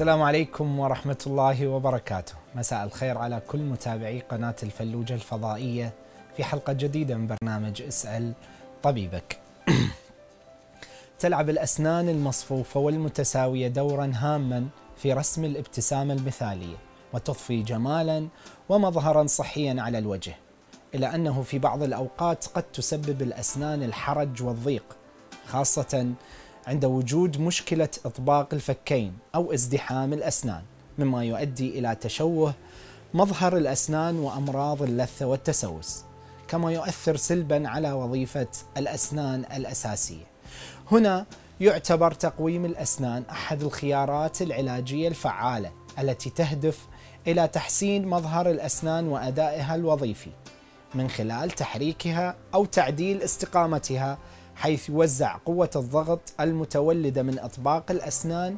السلام عليكم ورحمة الله وبركاته مساء الخير على كل متابعي قناة الفلوجة الفضائية في حلقة جديدة من برنامج اسأل طبيبك تلعب الأسنان المصفوفة والمتساوية دورا هاما في رسم الابتسامة المثالية وتضفي جمالا ومظهرا صحيا على الوجه إلا أنه في بعض الأوقات قد تسبب الأسنان الحرج والضيق خاصة عند وجود مشكلة إطباق الفكين أو ازدحام الأسنان مما يؤدي إلى تشوه مظهر الأسنان وأمراض اللثة والتسوس كما يؤثر سلبا على وظيفة الأسنان الأساسية هنا يعتبر تقويم الأسنان أحد الخيارات العلاجية الفعالة التي تهدف إلى تحسين مظهر الأسنان وأدائها الوظيفي من خلال تحريكها أو تعديل استقامتها حيث يوزع قوة الضغط المتولدة من إطباق الأسنان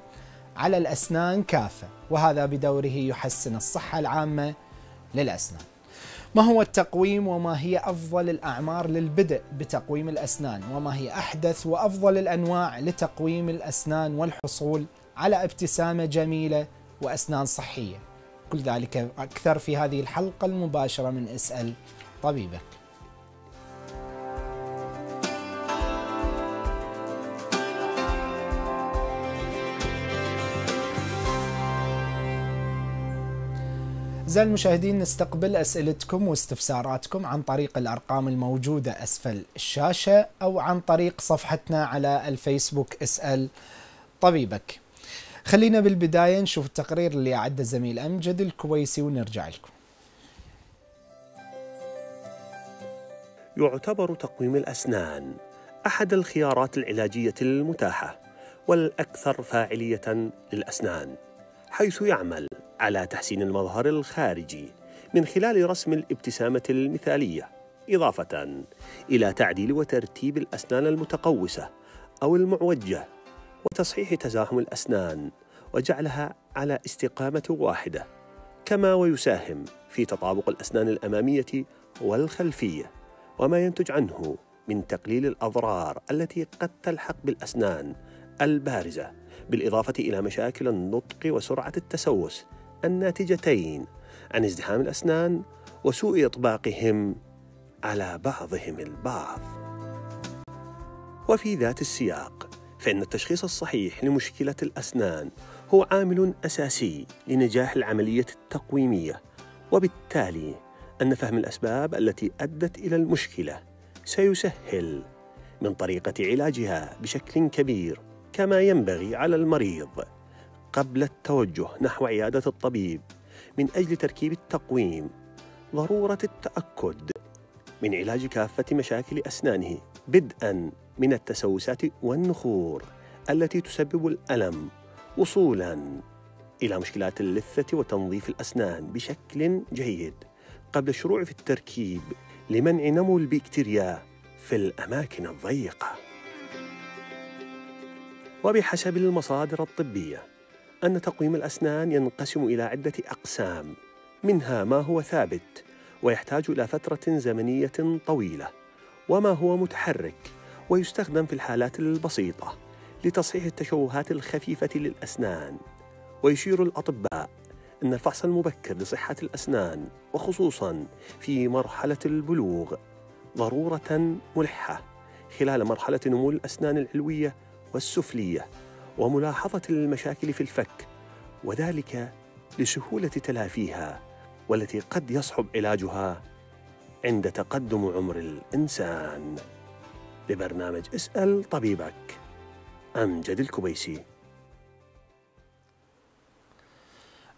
على الأسنان كافة وهذا بدوره يحسن الصحة العامة للأسنان ما هو التقويم وما هي أفضل الأعمار للبدء بتقويم الأسنان وما هي أحدث وأفضل الأنواع لتقويم الأسنان والحصول على ابتسامة جميلة وأسنان صحية كل ذلك أكثر في هذه الحلقة المباشرة من اسأل طبيبك أعزائي المشاهدين نستقبل أسئلتكم واستفساراتكم عن طريق الأرقام الموجودة أسفل الشاشة أو عن طريق صفحتنا على الفيسبوك اسأل طبيبك خلينا بالبداية نشوف التقرير اللي أعد زميل أمجد الكويسي ونرجع لكم يعتبر تقويم الأسنان أحد الخيارات العلاجية المتاحة والأكثر فاعلية للأسنان حيث يعمل على تحسين المظهر الخارجي من خلال رسم الابتسامة المثالية إضافة إلى تعديل وترتيب الأسنان المتقوسة أو المعوجة وتصحيح تزاحم الأسنان وجعلها على استقامة واحدة كما ويساهم في تطابق الأسنان الأمامية والخلفية وما ينتج عنه من تقليل الأضرار التي قد تلحق بالأسنان البارزة بالإضافة إلى مشاكل النطق وسرعة التسوس الناتجتين عن ازدحام الأسنان وسوء إطباقهم على بعضهم البعض. وفي ذات السياق فإن التشخيص الصحيح لمشكلة الأسنان هو عامل أساسي لنجاح العملية التقويمية وبالتالي أن فهم الأسباب التي أدت إلى المشكلة سيسهل من طريقة علاجها بشكل كبير كما ينبغي على المريض قبل التوجه نحو عيادة الطبيب من أجل تركيب التقويم ضرورة التأكد من علاج كافة مشاكل أسنانه بدءا من التسوسات والنخور التي تسبب الألم وصولا إلى مشكلات اللثة وتنظيف الأسنان بشكل جيد قبل الشروع في التركيب لمنع نمو البكتيريا في الأماكن الضيقة وبحسب المصادر الطبيه أن تقويم الأسنان ينقسم إلى عدة أقسام منها ما هو ثابت ويحتاج إلى فترة زمنية طويلة وما هو متحرك ويستخدم في الحالات البسيطة لتصحيح التشوهات الخفيفة للأسنان ويشير الأطباء أن الفحص المبكر لصحة الأسنان وخصوصا في مرحلة البلوغ ضرورة ملحة خلال مرحلة نمو الأسنان العلوية والسفلية وملاحظة المشاكل في الفك وذلك لسهولة تلافيها والتي قد يصعب علاجها عند تقدم عمر الإنسان لبرنامج اسأل طبيبك أمجد الكبيسي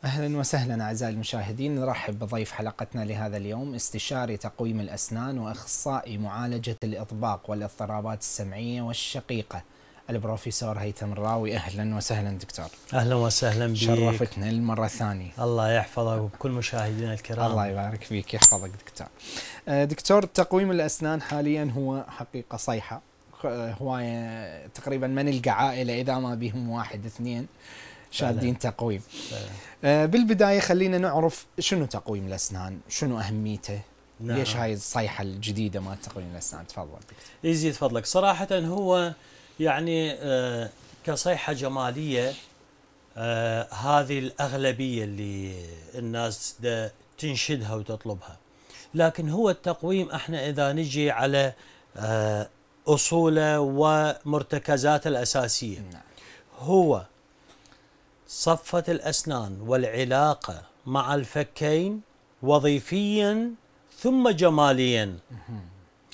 اهلا وسهلا اعزائي المشاهدين نرحب بضيف حلقتنا لهذا اليوم استشاري تقويم الاسنان واخصائي معالجه الاطباق والاضطرابات السمعيه والشقيقه البروفيسور هيثم الراوي اهلا وسهلا دكتور اهلا وسهلا بك شرفتنا المره الثانيه الله يحفظك وبكل مشاهدينا الكرام الله يبارك فيك يحفظك دكتور آه، دكتور تقويم الاسنان حاليا هو حقيقه صيحه آه، هوايه تقريبا ما نلقى عائله اذا ما بهم واحد اثنين شادين تقويم آه، بالبدايه خلينا نعرف شنو تقويم الاسنان شنو اهميته نعم. ليش هاي الصيحه الجديده مال تقويم الاسنان تفضل يزيد تفضلك صراحه هو يعني آه، كصيحه جماليه آه، هذه الاغلبيه اللي الناس تنشدها وتطلبها لكن هو التقويم احنا اذا نجي على آه، اصوله ومرتكزاته الاساسيه نعم. هو صفه الاسنان والعلاقه مع الفكين وظيفيا ثم جماليا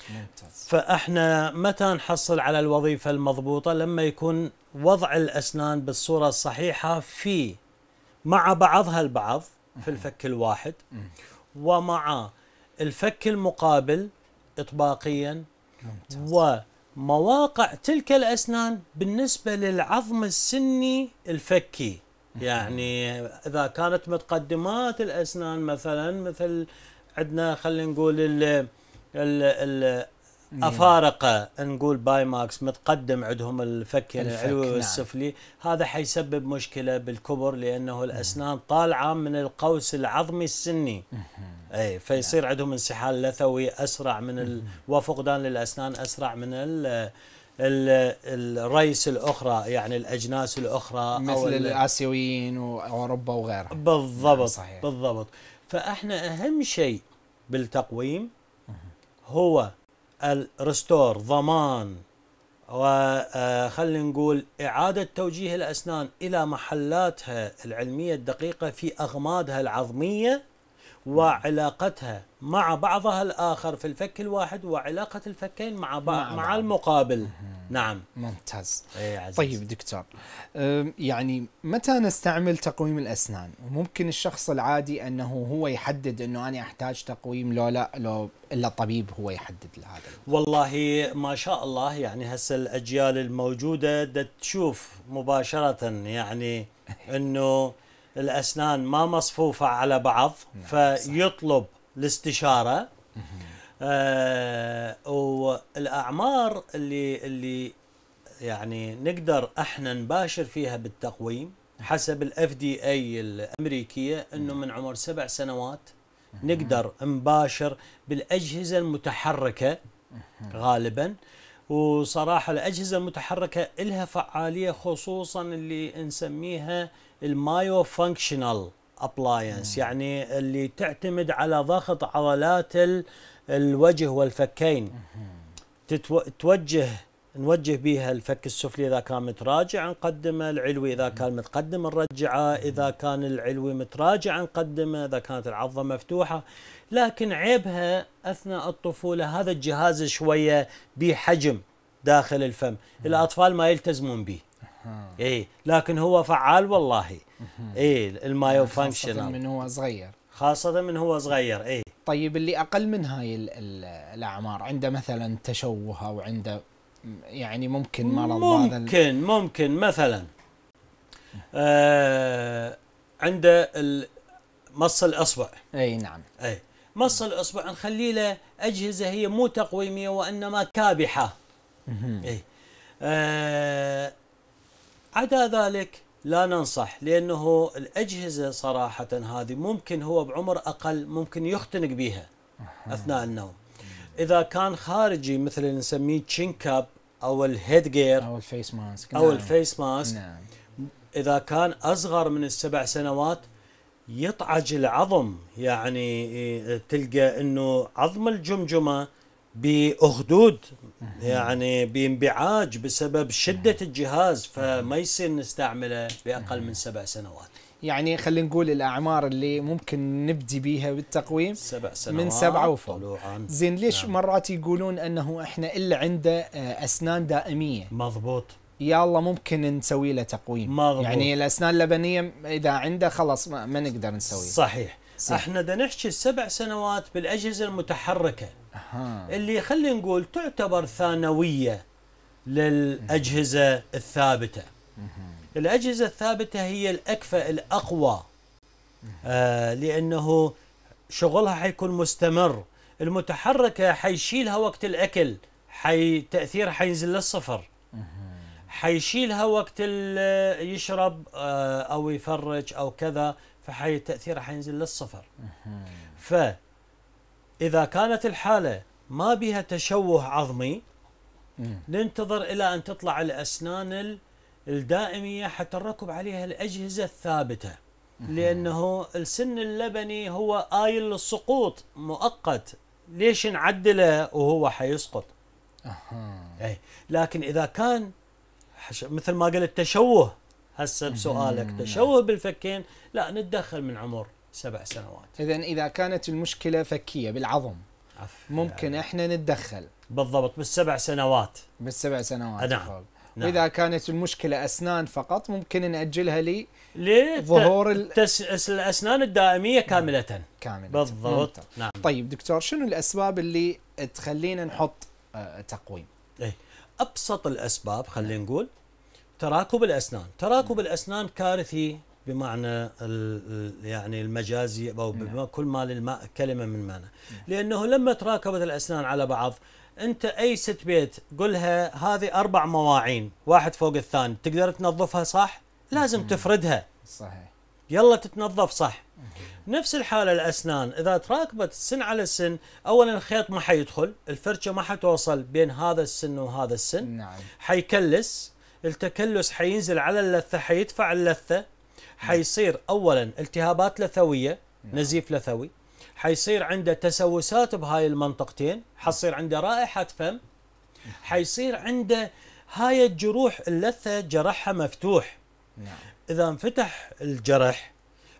ممتاز. فاحنا متى نحصل على الوظيفه المضبوطه لما يكون وضع الاسنان بالصوره الصحيحه في مع بعضها البعض في الفك الواحد ومع الفك المقابل اطباقيا ممتاز. ومواقع تلك الاسنان بالنسبه للعظم السني الفكي يعني اذا كانت متقدمات الاسنان مثلا مثل عندنا خلينا نقول ال نعم. نقول باي ماكس متقدم عندهم الفك يعني العلوي نعم. والسفلي هذا حيسبب مشكله بالكبر لانه الاسنان طالعه من القوس العظمي السني اي فيصير نعم. عندهم انسحال لثوي اسرع من ال... وفقدان للاسنان اسرع من ال... الريس الاخرى يعني الاجناس الاخرى مثل الاسيويين واوروبا وغيرها بالضبط نعم صحيح. بالضبط فاحنا اهم شيء بالتقويم هو الرستور ضمان وخلينا آه، نقول إعادة توجيه الأسنان إلى محلاتها العلمية الدقيقة في أغمادها العظمية وعلاقتها مع بعضها الآخر في الفك الواحد وعلاقة الفكين مع مع, مع المقابل نعم ممتاز أي عزيز. طيب دكتور يعني متى نستعمل تقويم الأسنان ممكن الشخص العادي أنه هو يحدد أنه أنا أحتاج تقويم لو لا لو إلا الطبيب هو يحدد هذا والله ما شاء الله يعني هسه الأجيال الموجودة تشوف مباشرة يعني أنه الأسنان ما مصفوفة على بعض نعم، فيطلب الاستشاره آه والاعمار اللي اللي يعني نقدر احنا نباشر فيها بالتقويم حسب الاف دي اي الامريكيه انه من عمر سبع سنوات نقدر نباشر بالاجهزه المتحركه غالبا وصراحه الاجهزه المتحركه لها فعاليه خصوصا اللي نسميها المايو فانكشنال ابلاينس hmm. يعني اللي تعتمد على ضغط عضلات الوجه والفكين توجه نوجه بها الفك السفلي اذا كان متراجع نقدمه، العلوي اذا كان متقدم نرجعه، اذا كان العلوي متراجع نقدمه، اذا كانت العظه مفتوحه، لكن عيبها اثناء الطفوله هذا الجهاز شويه بحجم داخل الفم، الاطفال ما يلتزمون به. اي لكن هو فعال والله اي المايو يعني خاصه من هو صغير خاصة من هو صغير اي طيب اللي اقل من هاي الاعمار عنده مثلا تشوه او عنده يعني ممكن مرض ممكن ممكن مثلا آه عنده مص الاصبع اي نعم اي مص الاصبع نخلي له اجهزه هي مو تقويميه وانما كابحه اي آه عدا ذلك لا ننصح لانه الاجهزه صراحه هذه ممكن هو بعمر اقل ممكن يختنق بها اثناء النوم اذا كان خارجي مثل نسميه تشين كاب او الهيد جير او الفيس ماسك او نعم. الفيس ماسك نعم. اذا كان اصغر من السبع سنوات يطعج العظم يعني إيه، تلقى انه عظم الجمجمه باخدود يعني بانبعاج بسبب شدة الجهاز فما يصير نستعمله بأقل من سبع سنوات يعني خلينا نقول الأعمار اللي ممكن نبدي بيها بالتقويم سبع سنوات من سبعة وفوق زين ليش نعم. مرات يقولون أنه إحنا إلا عنده آه، أسنان دائمية مضبوط يلا ممكن نسوي له تقويم مضبوط. يعني الأسنان اللبنية إذا عنده خلاص ما, ما نقدر نسويه صحيح. صحيح احنا بدنا نحكي السبع سنوات بالاجهزه المتحركه اللي خلينا نقول تعتبر ثانويه للاجهزه الثابته الاجهزه الثابته هي الاكفأ الاقوى آه لانه شغلها حيكون مستمر المتحركه حيشيلها وقت الاكل حي تاثيرها حينزل للصفر حيشيلها وقت يشرب آه، او يفرج او كذا فحي تاثيرها حينزل للصفر ف إذا كانت الحالة ما بها تشوه عظمي ننتظر إلى أن تطلع الأسنان الدائمية حتى نركب عليها الأجهزة الثابتة لأنه السن اللبني هو آيل للسقوط مؤقت ليش نعدله وهو حيسقط أي لكن إذا كان مثل ما قلت تشوه هسه بسؤالك تشوه بالفكين لا نتدخل من عمر سبع سنوات اذا اذا كانت المشكله فكيه بالعظم ممكن احنا نتدخل بالضبط بالسبع سنوات بالسبع سنوات نعم نعم. واذا كانت المشكله اسنان فقط ممكن ناجلها لي ظهور التس... الاسنان الدائميه كامله نعم. كامله بالضبط نعم طيب دكتور شنو الاسباب اللي تخلينا نحط آه، تقويم؟ ايه ابسط الاسباب خلينا نعم. نقول تراكب الاسنان، تراكم نعم. الاسنان كارثي بمعنى يعني المجازي او نعم. كل ما للماء كلمه من معنى نعم. لانه لما تراكبت الاسنان على بعض انت اي ست بيت قلها هذه اربع مواعين واحد فوق الثاني تقدر تنظفها صح لازم نعم. تفردها صحيح يلا تتنظف صح نفس الحالة الأسنان إذا تراكبت السن على السن أولا الخيط ما حيدخل الفرشة ما حتوصل بين هذا السن وهذا السن نعم. حيكلس التكلس حينزل على اللثة حيدفع اللثة حيصير اولا التهابات لثويه نعم. نزيف لثوي حيصير عنده تسوسات بهاي المنطقتين حصير عنده رائحه فم حيصير عنده هاي الجروح اللثه جرحها مفتوح نعم. اذا انفتح الجرح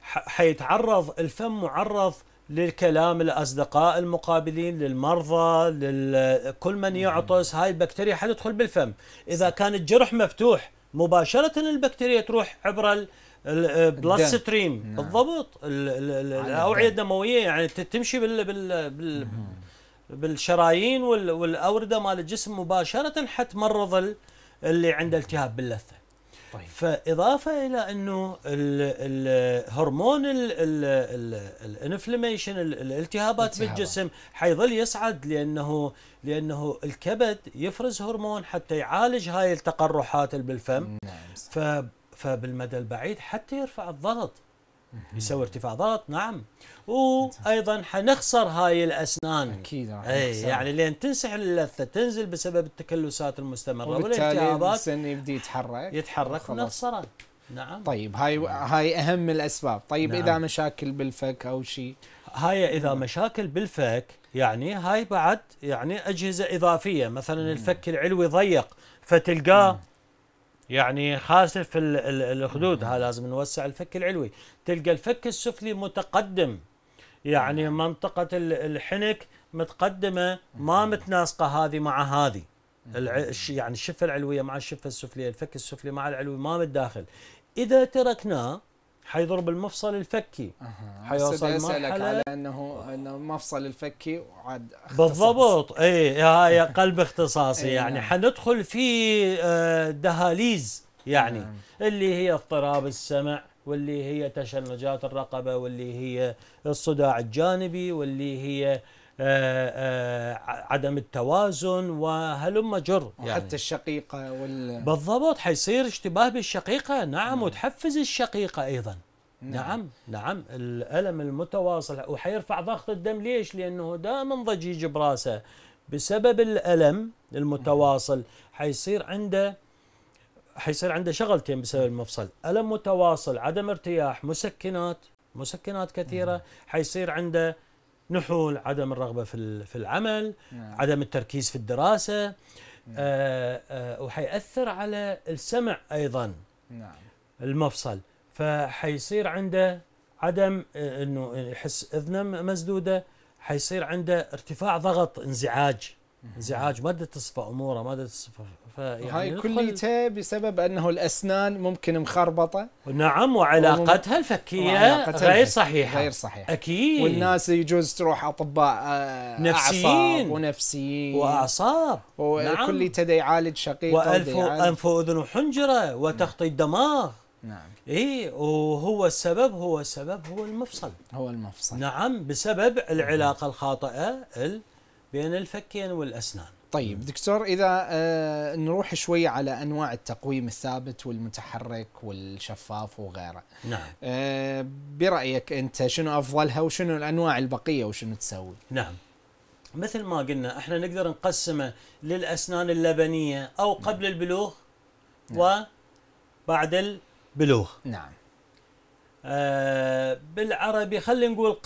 حيتعرض الفم معرض للكلام الاصدقاء المقابلين للمرضى لكل من نعم. يعطس هاي البكتيريا حتدخل بالفم اذا كان الجرح مفتوح مباشره البكتيريا تروح عبر بلس ستريم آه، نعم. بالضبط الاوعيه الدمويه يعني تمشي بال بال, بال بالشرايين والاورده مال الجسم مباشره حتمرض اللي عنده التهاب باللثه طيب. فاضافه الى انه الهرمون الانفلاميشن الالتهابات بالجسم حيظل يصعد لانه لانه الكبد يفرز هرمون حتى يعالج هاي التقرحات اللي بالفم نعم. فبالمدى البعيد حتى يرفع الضغط يسوي ارتفاع ضغط نعم وايضا حنخسر هاي الاسنان اكيد اي يعني لين تنسح اللثه تنزل بسبب التكلسات المستمره والالتهابات السن يبدي يتحرك يتحرك ونخسره نعم طيب هاي نعم. هاي اهم الاسباب طيب نعم. اذا مشاكل بالفك او شيء هاي اذا نعم. مشاكل بالفك يعني هاي بعد يعني اجهزه اضافيه مثلا الفك العلوي ضيق فتلقاه يعني خاصه في الخدود هذا لازم نوسع الفك العلوي تلقى الفك السفلي متقدم يعني منطقه الحنك متقدمه ما متناسقه هذه مع هذه يعني الشفه العلويه مع الشفه السفليه الفك السفلي مع العلوي ما متداخل اذا تركناه حيضرب المفصل الفكي أه. حيوصل اسالك على انه انه مفصل الفكي وعاد بالضبط اي هاي قلب اختصاصي أي يعني نعم. حندخل في آه، دهاليز يعني نعم. اللي هي اضطراب السمع واللي هي تشنجات الرقبه واللي هي الصداع الجانبي واللي هي آه، آه، عدم التوازن وهلم جر يعني حتى الشقيقة وال... بالضبط حيصير اشتباه بالشقيقة نعم مم. وتحفز الشقيقة أيضا نعم. نعم نعم الألم المتواصل وحيرفع ضغط الدم ليش لأنه دائما ضجيج براسه بسبب الألم المتواصل حيصير عنده حيصير عنده شغلتين بسبب المفصل ألم متواصل عدم ارتياح مسكنات مسكنات كثيرة حيصير عنده نحول عدم الرغبه في في العمل نعم. عدم التركيز في الدراسه نعم. آه، آه، وحيأثر على السمع ايضا نعم المفصل فحيصير عنده عدم آه، انه يحس اذنه مسدوده حيصير عنده ارتفاع ضغط انزعاج انزعاج ما تصفى اموره ما تصفى هاي كليته بسبب انه الاسنان ممكن مخربطه نعم وعلاقتها الفكيه وعلاقتها غير صحيحه غير صحيحه اكيد والناس يجوز تروح اطباء آه، نفسيين اعصاب ونفسيين واعصاب وكليته نعم. يعالج شقيقه والف انف واذن وحنجره وتخطي الدماغ نعم اي وهو السبب هو السبب هو المفصل هو المفصل نعم بسبب نعم. العلاقه الخاطئه بين الفكين والاسنان طيب دكتور اذا آه، نروح شوي على انواع التقويم الثابت والمتحرك والشفاف وغيره نعم آه، برايك انت شنو افضلها وشنو الانواع البقيه وشنو تسوي نعم مثل ما قلنا احنا نقدر نقسمه للاسنان اللبنيه او قبل نعم. البلوغ نعم. وبعد البلوغ نعم آه، بالعربي خلينا نقول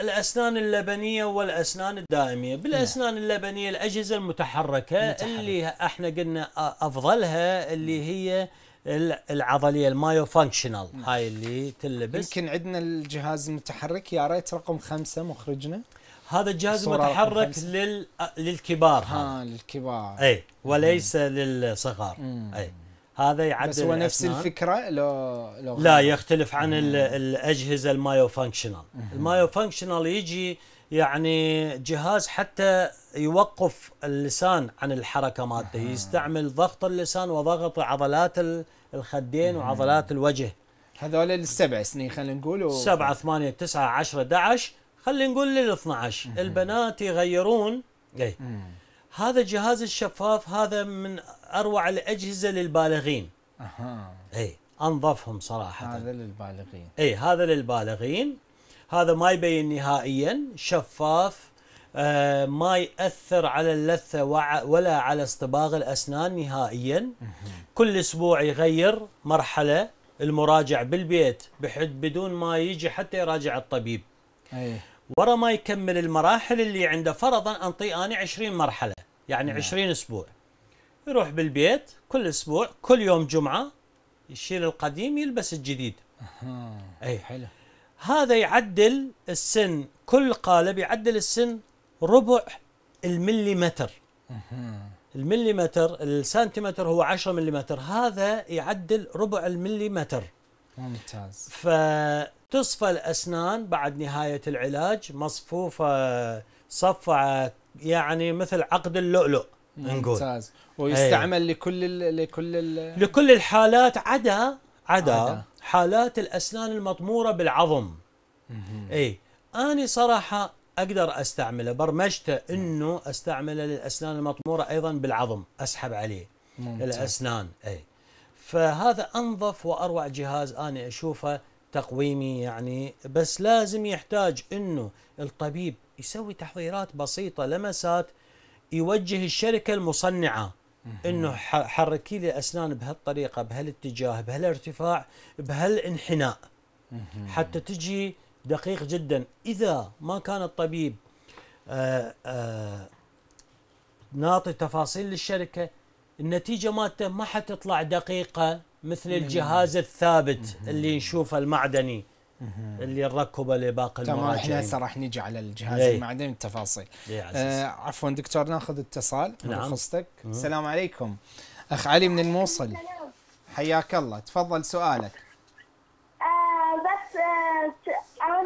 الاسنان اللبنيه والاسنان الدائميه، بالاسنان نعم. اللبنيه الاجهزه المتحركه متحرك. اللي احنا قلنا افضلها اللي نعم. هي العضليه المايو فانكشنال نعم. هاي اللي تلبس يمكن عندنا الجهاز المتحرك يا ريت رقم خمسة مخرجنا هذا الجهاز المتحرك لل... للكبار ها للكبار اي وليس مم. للصغار مم. اي هذا يعدل بس هو نفس الفكره لو, لو لا يختلف عن الاجهزه المايو فانكشنال المايو فانكشنال يجي يعني جهاز حتى يوقف اللسان عن الحركه مالته يستعمل ضغط اللسان وضغط عضلات الخدين وعضلات الوجه هذول السبع سنين خلينا نقول و... سبعة ثمانية تسعة عشرة 11 خلينا نقول لل 12 البنات يغيرون اي هذا الجهاز الشفاف هذا من اروع الاجهزه للبالغين اها اي انظفهم صراحه هذا للبالغين اي هذا للبالغين هذا ما يبين نهائيا شفاف آه ما ياثر على اللثه ولا على اصطباغ الاسنان نهائيا كل اسبوع يغير مرحله المراجع بالبيت بحد بدون ما يجي حتى يراجع الطبيب أيه. ورا ما يكمل المراحل اللي عنده فرضا انطي انا 20 مرحله يعني نعم. 20 اسبوع يروح بالبيت كل اسبوع كل يوم جمعه يشيل القديم يلبس الجديد أه. اي حلو هذا يعدل السن كل قالب يعدل السن ربع المليمتر المليمتر السنتيمتر هو 10 مليمتر هذا يعدل ربع المليمتر ممتاز فتصفى الأسنان بعد نهاية العلاج مصفوفة صفعت يعني مثل عقد اللؤلؤ نقول ممتاز إيه. ويستعمل أيه. لكل الـ لكل الـ لكل الحالات عدا عدا, عدا. حالات الاسنان المطموره بالعظم اي انا صراحه اقدر استعمله برمجته انه استعمله للاسنان المطموره ايضا بالعظم اسحب عليه ممتاز. الاسنان اي فهذا انظف واروع جهاز انا اشوفه تقويمي يعني بس لازم يحتاج انه الطبيب يسوي تحضيرات بسيطة لمسات يوجه الشركة المصنعة انه حركي لي الاسنان بهالطريقه بهالاتجاه بهالارتفاع بهالانحناء حتى تجي دقيق جدا اذا ما كان الطبيب آه، آه، ناطي تفاصيل للشركه النتيجه مالته ما حتطلع دقيقه مثل الجهاز الثابت اللي نشوفه المعدني اللي نركبه لباقي المراجعين تمام احنا هسه راح نجي على الجهاز ايه. المعدني التفاصيل إيه، آه عفوا دكتور ناخذ اتصال نعم رخصتك السلام عليكم اخ علي من الموصل حياك الله تفضل سؤالك آه، آه،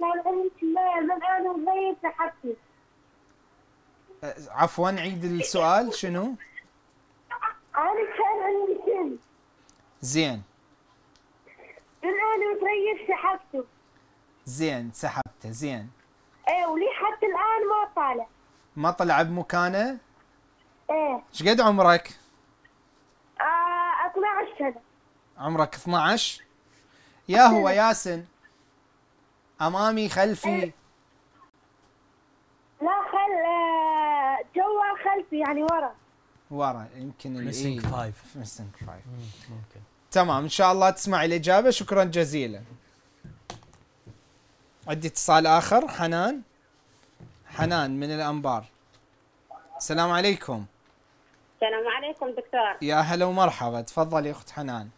انا آه، عفوا عيد السؤال شنو؟ انا كان عندي زين طلعوا لي سحبته زين سحبته زين ايه ولي حتى الان ما طالع ما طلع بمكانه؟ ايه ايش قد عمرك؟ آه 12 سنة عمرك 12 يا هو ياسن امامي خلفي إيه. لا خل آه، جوا خلفي يعني ورا ورا يمكن ميسنج فايف ميسنج فايف ممكن تمام ان شاء الله تسمع الاجابه شكرا جزيلا عندي اتصال اخر حنان حنان من الانبار السلام عليكم السلام عليكم دكتور يا هلا ومرحبا تفضل يا اخت حنان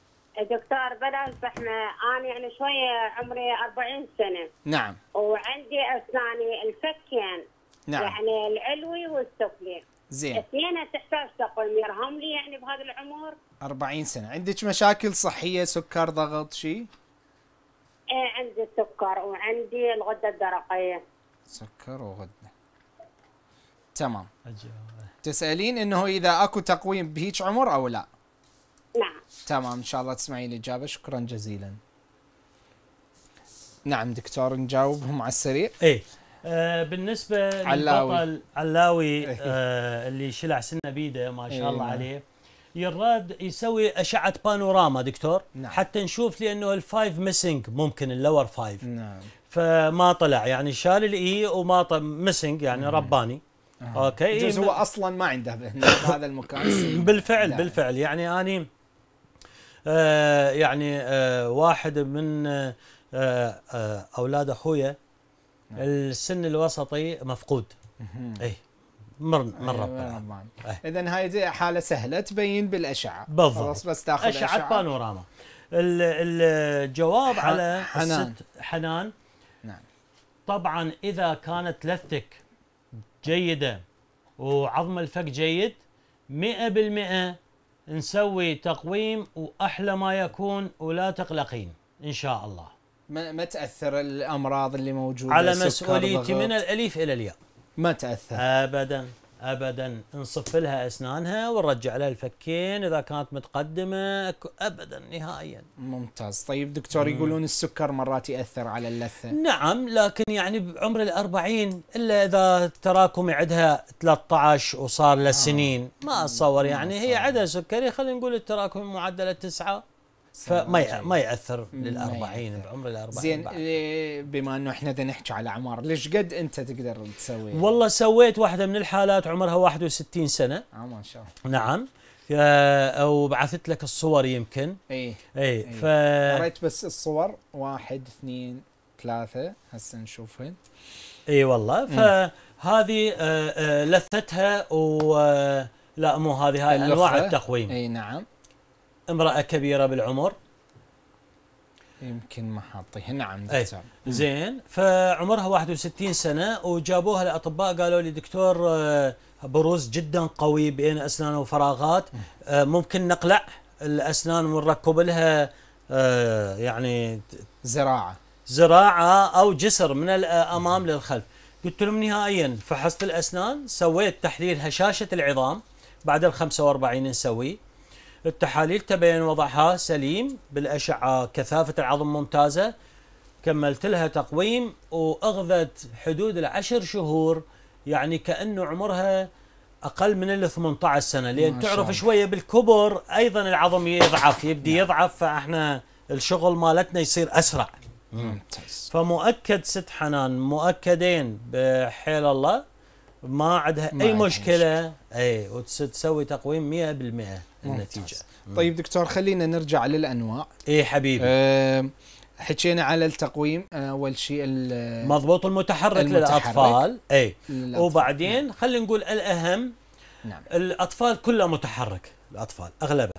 دكتور بلا احنا انا يعني شويه عمري 40 سنه نعم وعندي اسناني الفكين نعم يعني العلوي والسفلي زين اثنين تحتاج تقويم يرحم لي يعني بهذا العمر 40 سنه عندك مشاكل صحيه سكر ضغط شيء ايه عندي السكر وعندي الغده الدرقيه سكر وغده تمام أجل. تسالين انه اذا اكو تقويم بهيج عمر او لا نعم تمام ان شاء الله تسمعين الاجابه شكرا جزيلا نعم دكتور نجاوبهم على السريع ايه آه، بالنسبه علاوي. للبطل علاوي إيه. آه، اللي شلع سنه بيده ما شاء الله إيه، نعم. عليه يراد يسوي اشعه بانوراما دكتور نعم. حتى نشوف لانه الفايف ميسنج ممكن اللور فايف نعم فما طلع يعني شال الاي e وما طلع ميسنج يعني نعم. رباني آه. اوكي جزء هو اصلا ما عنده هذا المكان بالفعل نعم. بالفعل يعني اني آه يعني آه واحد من آه آه اولاد اخويا نعم. السن الوسطي مفقود اي مر إيه، مر إيه. اذا هاي حاله سهله تبين بالاشعه بالضبط خلاص بس تاخذ اشعه, أشعة. بانوراما الجواب على حنان حنان نعم طبعا اذا كانت لثتك جيده وعظم الفك جيد 100% نسوي تقويم واحلى ما يكون ولا تقلقين ان شاء الله ما, ما تاثر الامراض اللي موجوده على مسؤوليتي من الاليف الى الياء ما تاثر ابدا ابدا نصف لها اسنانها ونرجع لها الفكين اذا كانت متقدمه ابدا نهائيا ممتاز طيب دكتور مم. يقولون السكر مرات ياثر على اللثه نعم لكن يعني بعمر ال40 الا اذا تراكم عندها 13 وصار لها آه. سنين آه. ما اتصور يعني هي عندها سكري خلينا نقول التراكمي معدله 9 فما ما ياثر للأربعين بعمر الأربعين زين إيه، بما انه احنا بدنا نحكي على اعمار ليش قد انت تقدر تسوي والله سويت واحده من الحالات عمرها 61 سنه اه ما شاء الله نعم وبعثت لك الصور يمكن اي اي إيه. ف قريت بس الصور واحد اثنين ثلاثه هسه نشوفهن اي والله فهذه آه، آه، لثتها و آه، لا مو هذه هاي انواع التقويم اي نعم امرأة كبيرة بالعمر يمكن ما حاطيها نعم دكتور زين فعمرها 61 سنة وجابوها الأطباء قالوا لي دكتور آه، بروز جدا قوي بين أسنان وفراغات آه، ممكن نقلع الأسنان ونركب لها آه، يعني زراعة زراعة أو جسر من الأمام للخلف قلت لهم نهائيا فحصت الأسنان سويت تحليل هشاشة العظام بعد ال 45 نسويه التحاليل تبين وضعها سليم بالأشعة كثافة العظم ممتازة كملت لها تقويم وأخذت حدود العشر شهور يعني كأنه عمرها أقل من ال 18 سنة لأن تعرف شوية بالكبر أيضا العظم يضعف يبدي نعم. يضعف فإحنا الشغل مالتنا يصير أسرع ممتاز فمؤكد ست حنان مؤكدين بحيل الله ما عندها اي مشكله مشكلة. اي وتسوي تقويم 100% نعم. النتيجه طيب دكتور خلينا نرجع للانواع ايه حبيبي أه حكينا على التقويم آه، اول شيء مضبوط المتحرك, المتحرك للاطفال اي وبعدين نعم. خلينا نقول الاهم نعم. الاطفال كلها متحرك الاطفال اغلبها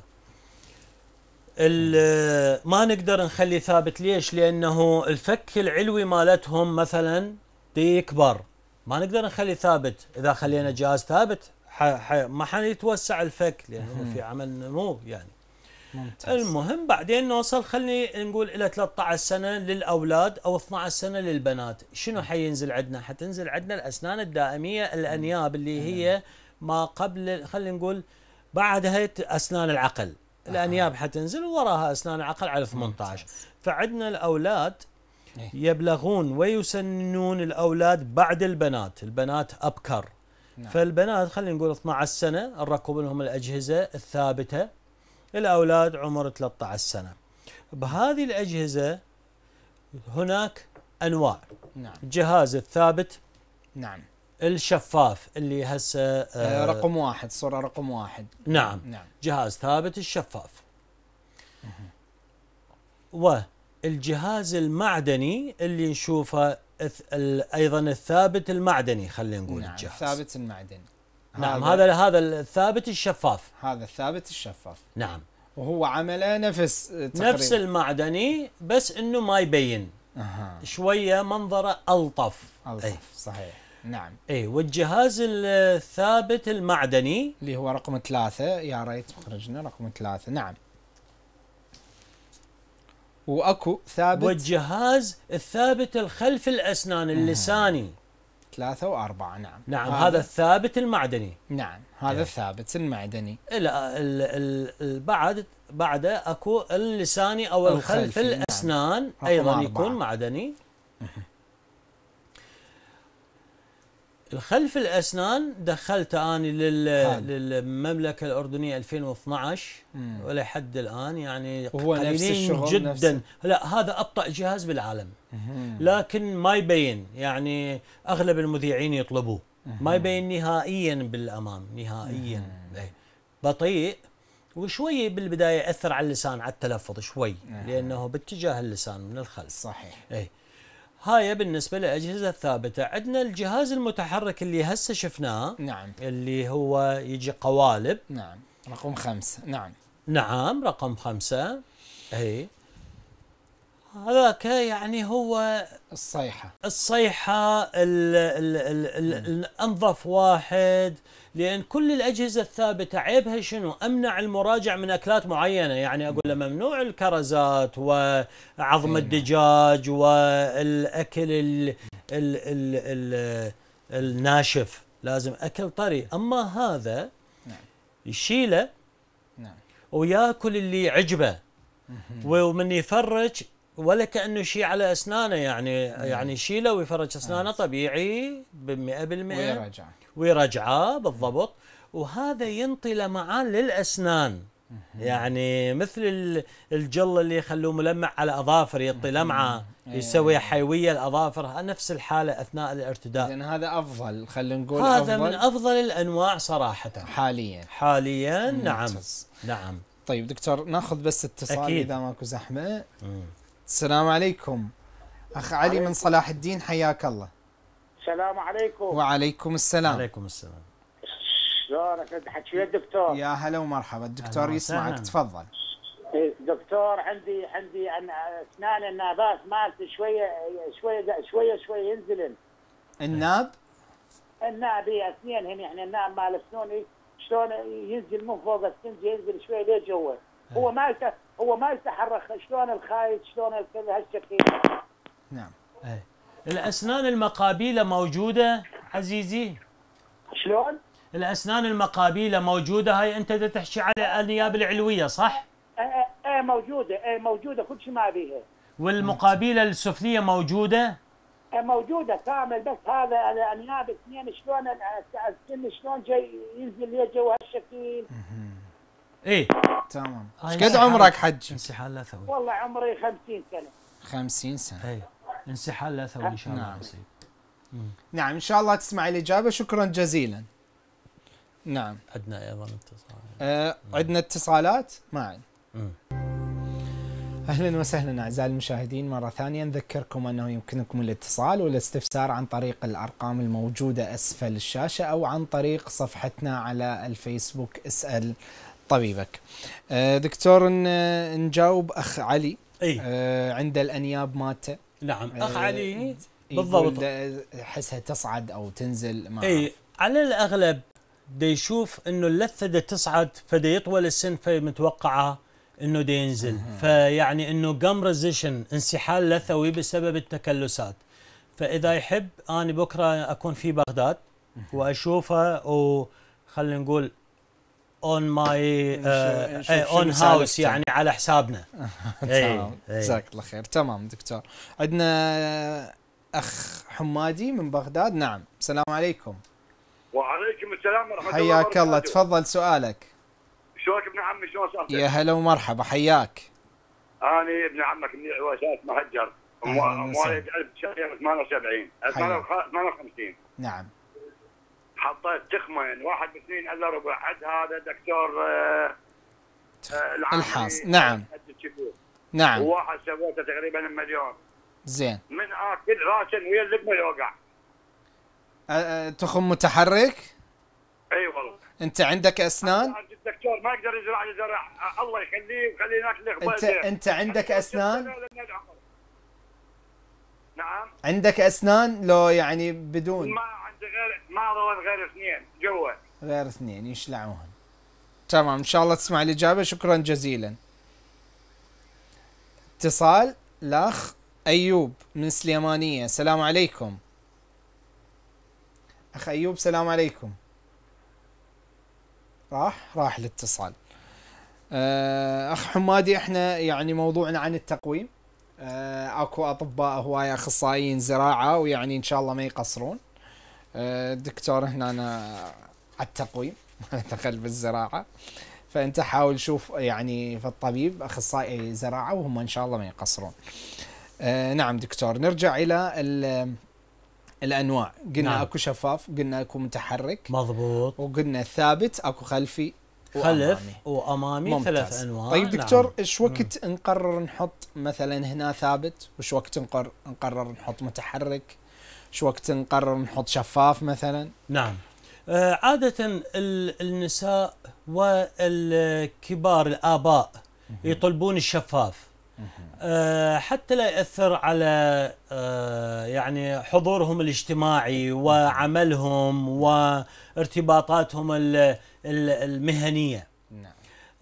ما نقدر نخلي ثابت ليش لانه الفك العلوي مالتهم مثلا دي يكبر ما نقدر نخلي ثابت اذا خلينا جهاز ثابت ما حيتوسع الفك لانه في عمل نمو يعني ممتاز. المهم بعدين نوصل خلينا نقول الى 13 سنه للاولاد او 12 سنه للبنات شنو حينزل عندنا حتنزل عندنا الاسنان الدائميه الانياب اللي هي ما قبل خلينا نقول بعدها اسنان العقل الانياب حتنزل ووراها اسنان العقل على 18 فعندنا الاولاد إيه. يبلغون ويسنون الاولاد بعد البنات البنات ابكر نعم. فالبنات خلينا نقول 12 سنه نركب لهم الاجهزه الثابته الاولاد عمر 13 سنه بهذه الاجهزه هناك انواع نعم. الجهاز الثابت نعم الشفاف اللي هسه آه، آه، رقم واحد صورة رقم واحد نعم, نعم. جهاز ثابت الشفاف والجهاز المعدني اللي نشوفه ايضا الثابت المعدني خلينا نقول نعم الجهاز الثابت المعدني نعم هذا هذا الثابت الشفاف هذا الثابت الشفاف نعم وهو عمله نفس آه، تقريبا نفس المعدني بس انه ما يبين أه. شويه منظره الطف الطف أي. صحيح نعم اي والجهاز الثابت المعدني اللي هو رقم ثلاثة يا ريت مخرجنا رقم ثلاثة نعم واكو ثابت والجهاز الثابت الخلف الاسنان اللساني ثلاثة وأربعة نعم نعم هذا, هذا الثابت المعدني نعم هذا إيه. الثابت المعدني ال ال ال بعد بعده اكو اللساني او, أو الخلف نعم. الاسنان نعم. ايضا يكون معدني الخلف الاسنان دخلته اني للمملكه الاردنيه 2012 مم. ولحد الان يعني هو نفس الشغل جدا نفسه. لا هذا ابطا جهاز بالعالم مم. لكن ما يبين يعني اغلب المذيعين يطلبوه ما يبين نهائيا بالامام نهائيا إيه. بطيء وشوي بالبدايه اثر على اللسان على التلفظ شوي نعم. لانه باتجاه اللسان من الخلف صحيح اي هاي بالنسبه للاجهزه الثابته عندنا الجهاز المتحرك اللي هسه شفناه نعم اللي هو يجي قوالب نعم رقم خمسة نعم نعم رقم خمسة اي هذاك يعني هو الصيحة الصيحة ال ال ال الـ نعم. الأنظف واحد لان كل الاجهزه الثابته عيبها شنو؟ امنع المراجع من اكلات معينه يعني اقول له ممنوع الكرزات وعظم إيه. الدجاج والاكل الـ الـ الـ الـ الناشف لازم اكل طري اما هذا نعم. يشيله نعم. وياكل اللي عجبه ومن يفرج ولا كانه شيء على اسنانه يعني نعم. يعني يشيله ويفرج اسنانه طبيعي ب 100% ويراجعه ويرجعه بالضبط وهذا ينطي لمعان للاسنان يعني مثل الجل اللي يخلوه ملمع على اظافر يعطي لمعه إيه. يسوي حيويه الاظافر نفس الحاله اثناء الارتداء لان هذا افضل خلينا نقول هذا أفضل من افضل الانواع صراحه حاليا حاليا نعم نعم طيب دكتور ناخذ بس اتصال أكيد. اذا ماكو زحمه السلام عليكم اخ علي من صلاح الدين حياك الله السلام عليكم وعليكم السلام عليكم السلام شلونك حكي يا دكتور يا هلا ومرحبا الدكتور يسمعك تفضل إيه، دكتور عندي عندي اسنان النابات مالتي شويه شويه شويه شويه ينزلن الناب؟ الناب هي إيه، هنا يعني الناب مال اسنوني شلون ينزل من فوق السنج ينزل شويه ليه جوا إيه. هو ما هو ما يتحرك شلون الخايط شلون هالشكل نعم ايه الاسنان المقابيله موجوده عزيزي شلون الاسنان المقابيله موجوده هاي انت تحشي تحكي على الانياب العلويه صح إيه،, ايه ايه موجوده ايه موجوده كل شيء ما بيها والمقابيله السفليه موجوده إيه، موجوده كامل بس هذا الانياب اثنين شلون السن شلون جاي ينزل يجي وهالشكل ايه تمام ايش قد عمرك حج؟ انسحال لا ثوي والله عمري 50 سنه 50 سنه ايه انسحال لا ثوري شامل نعم. بسيط نعم ان شاء الله تسمع الاجابه شكرا جزيلا نعم عندنا ايضا اتصال آه عندنا اتصالات ما اهلا وسهلا اعزائي المشاهدين مره ثانيه نذكركم انه يمكنكم الاتصال والاستفسار عن طريق الارقام الموجوده اسفل الشاشه او عن طريق صفحتنا على الفيسبوك اسال طبيبك. آه، دكتور نجاوب اخ علي أي. آه، عند الانياب مالته نعم آه، اخ علي بالضبط حسها تصعد او تنزل ما اي على الاغلب دا يشوف انه اللثه دا تصعد فدا يطول السن فمتوقعه انه دا ينزل فيعني انه قم ريزيشن انسحال لثوي بسبب التكلسات فاذا يحب انا بكره اكون في بغداد واشوفها و خلينا نقول اون ماي اون هاوس يعني على حسابنا تمام جزاك الله خير تمام دكتور عندنا اخ حمادي من بغداد نعم السلام عليكم وعليكم السلام ورحمه الله حياك الله تفضل سؤالك شلونك ابن عمي شلون صحتك؟ يا هلا ومرحبا حياك انا ابن عمك من عواشات مهجر مواليد 1978 58 نعم حطيت تخمين يعني، واحد باثنين الا ربع عد هذا دكتور آه، آه، الحاص نعم نعم وواحد سويته تقريبا مليون زين من اكل راشن ويا اللقمه يوقع أه تخم متحرك؟ اي أيوة والله انت عندك اسنان؟ الدكتور ما يقدر يزرع زرع الله يخليه ويخلي ناكل انت انت عندك اسنان؟ نعم عندك اسنان لو يعني بدون ما غير ما غير اثنين جوا غير اثنين يشلعوهن تمام ان شاء الله تسمع الاجابه شكرا جزيلا اتصال الاخ ايوب من سليمانيه السلام عليكم اخ ايوب السلام عليكم راح راح الاتصال آه، اخ حمادي احنا يعني موضوعنا عن التقويم آه، اكو اطباء هوايه اخصائيين زراعه ويعني ان شاء الله ما يقصرون الدكتور آه، هنا أنا على التقويم دخل بالزراعة فأنت حاول شوف يعني في الطبيب أخصائي زراعة وهم إن شاء الله ما يقصرون آه، نعم دكتور نرجع إلى الانواع قلنا نعم. اكو شفاف قلنا اكو متحرك مضبوط وقلنا ثابت اكو خلفي خلف وامامي ممتاز. ثلاث انواع طيب نعم. دكتور نعم. ايش وقت نقرر نحط مثلا هنا ثابت وش وقت نقرر نحط متحرك شو وقت نقرر نحط شفاف مثلا نعم آه، عادة النساء والكبار الآباء يطلبون الشفاف آه، حتى لا يأثر على آه، يعني حضورهم الاجتماعي وعملهم وارتباطاتهم المهنية نعم